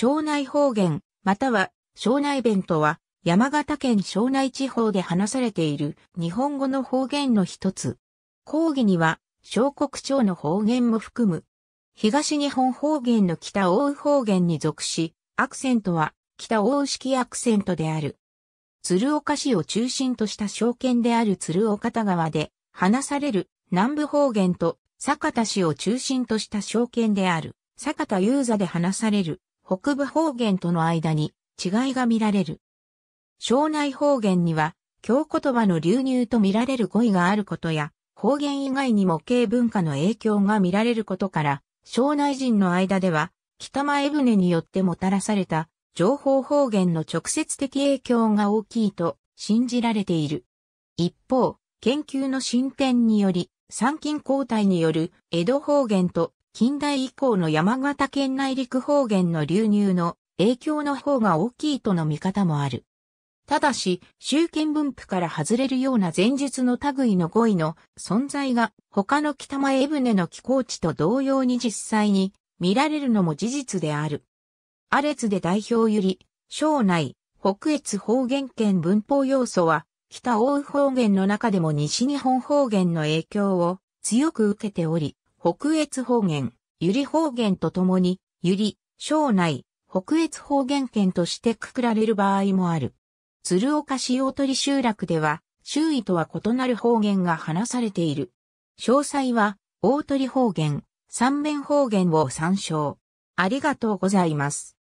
庄内方言、または庄内弁とは、山形県庄内地方で話されている日本語の方言の一つ。講義には、小国町の方言も含む。東日本方言の北大宇方言に属し、アクセントは北大羽式アクセントである。鶴岡市を中心とした証券である鶴岡田川で話される南部方言と酒田市を中心とした証券である酒田雄座で話される北部方言との間に違いが見られる。庄内方言には、京言葉の流入と見られる語彙があることや、方言以外にも軽文化の影響が見られることから、庄内人の間では、北前船によってもたらされた情報方言の直接的影響が大きいと信じられている。一方、研究の進展により、参勤交代による江戸方言と近代以降の山形県内陸方言の流入の影響の方が大きいとの見方もある。ただし、集権分布から外れるような前述の類の語彙の存在が他の北前船の寄港地と同様に実際に見られるのも事実である。アレツで代表ゆり、省内、北越方言圏文法要素は、北欧方言の中でも西日本方言の影響を強く受けており、北越方言、ゆり方言とともに、ゆり、庄内、北越方言圏としてくくられる場合もある。鶴岡市大鳥集落では、周囲とは異なる方言が話されている。詳細は、大鳥方言、三面方言を参照。ありがとうございます。